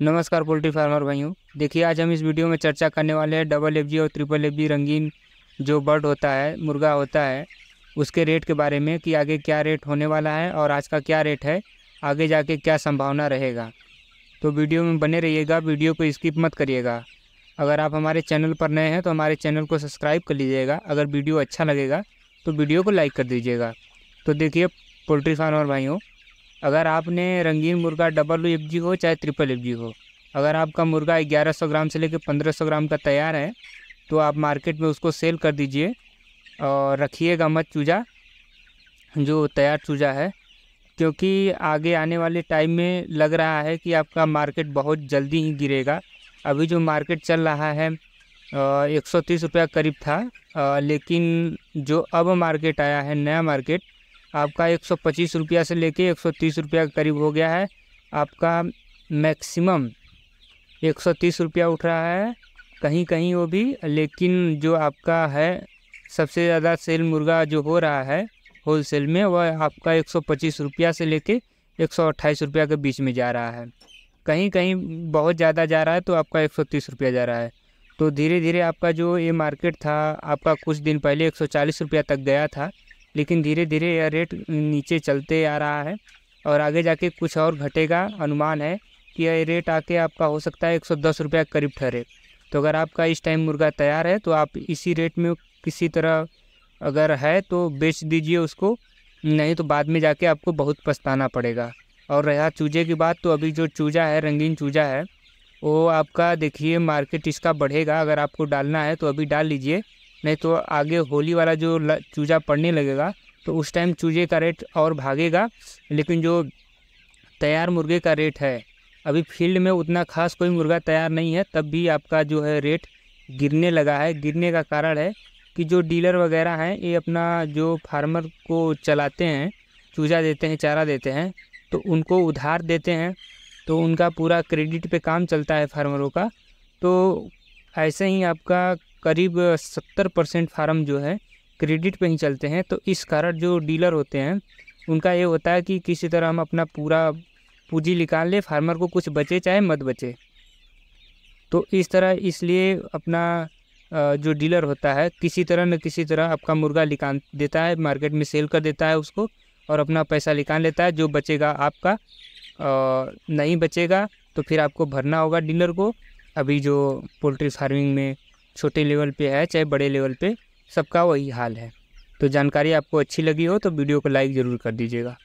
नमस्कार poultry farmer भाइयों देखिए आज हम इस वीडियो में चर्चा करने वाले हैं डबल एफ और ट्रिपल एफ रंगीन जो बर्ड होता है मुर्गा होता है उसके रेट के बारे में कि आगे क्या रेट होने वाला है और आज का क्या रेट है आगे जाके क्या संभावना रहेगा तो वीडियो में बने रहिएगा वीडियो को स्किप मत करिएगा अगर आप हमारे चैनल पर नए हैं तो हमारे चैनल को सब्सक्राइब कर लीजिएगा अगर वीडियो अच्छा लगेगा तो वीडियो को लाइक कर दीजिएगा तो देखिए पोल्ट्री फार्मर भाइयों अगर आपने रंगीन मुर्गा डबल एफ जी हो चाहे ट्रिपल एफ जी हो अगर आपका मुर्गा 1100 ग्राम से लेकर 1500 ग्राम का तैयार है तो आप मार्केट में उसको सेल कर दीजिए और रखिएगा मत चूजा जो तैयार चूजा है क्योंकि आगे आने वाले टाइम में लग रहा है कि आपका मार्केट बहुत जल्दी ही गिरेगा अभी जो मार्केट चल रहा है एक सौ तीस रुपया करीब था लेकिन जो अब मार्केट आया है नया मार्केट आपका एक सौ पच्चीस रुपया से लेके एक सौ तीस रुपया के करीब हो गया है आपका मैक्सिमम एक सौ तीस रुपया उठ रहा है कहीं कहीं वो भी लेकिन जो आपका है सबसे ज़्यादा सेल मुर्गा जो हो रहा है होल सेल में वह आपका एक सौ पच्चीस रुपया से लेके एक सौ अट्ठाईस रुपया के बीच में जा रहा है कहीं कहीं बहुत ज़्यादा जा रहा है तो आपका एक सौ तीस रुपया जा रहा है तो धीरे धीरे आपका जो ये मार्केट था आपका कुछ दिन पहले एक सौ चालीस रुपया तक गया था लेकिन धीरे धीरे यह रेट नीचे चलते आ रहा है और आगे जाके कुछ और घटेगा अनुमान है कि यह रेट आके आपका हो सकता है एक सौ दस रुपये करीब ठहरे तो अगर आपका इस टाइम मुर्गा तैयार है तो आप इसी रेट में किसी तरह अगर है तो बेच दीजिए उसको नहीं तो बाद में जाके आपको बहुत पछताना पड़ेगा और रहा चूजे की बात तो अभी जो चूजा है रंगीन चूजा है वो आपका देखिए मार्केट इसका बढ़ेगा अगर आपको डालना है तो अभी डाल लीजिए नहीं तो आगे होली वाला जो चूजा पड़ने लगेगा तो उस टाइम चूजे का रेट और भागेगा लेकिन जो तैयार मुर्गे का रेट है अभी फील्ड में उतना खास कोई मुर्गा तैयार नहीं है तब भी आपका जो है रेट गिरने लगा है गिरने का कारण है कि जो डीलर वगैरह हैं ये अपना जो फार्मर को चलाते हैं चूजा देते हैं चारा देते हैं तो उनको उधार देते हैं तो उनका पूरा क्रेडिट पे काम चलता है फार्मरों का तो ऐसे ही आपका करीब सत्तर परसेंट फार्म जो है क्रेडिट पे ही चलते हैं तो इस कारण जो डीलर होते हैं उनका ये होता है कि किसी तरह हम अपना पूरा पूंजी निकाल लें फार्मर को कुछ बचे चाहे मत बचे तो इस तरह इसलिए अपना जो डीलर होता है किसी तरह न किसी तरह आपका मुर्गा निकाल देता है मार्केट में सेल कर देता है उसको और अपना पैसा निकाल लेता है जो बचेगा आपका और नहीं बचेगा तो फिर आपको भरना होगा डीलर को अभी जो पोल्ट्री फार्मिंग में छोटे लेवल पे है चाहे बड़े लेवल पे सबका वही हाल है तो जानकारी आपको अच्छी लगी हो तो वीडियो को लाइक ज़रूर कर दीजिएगा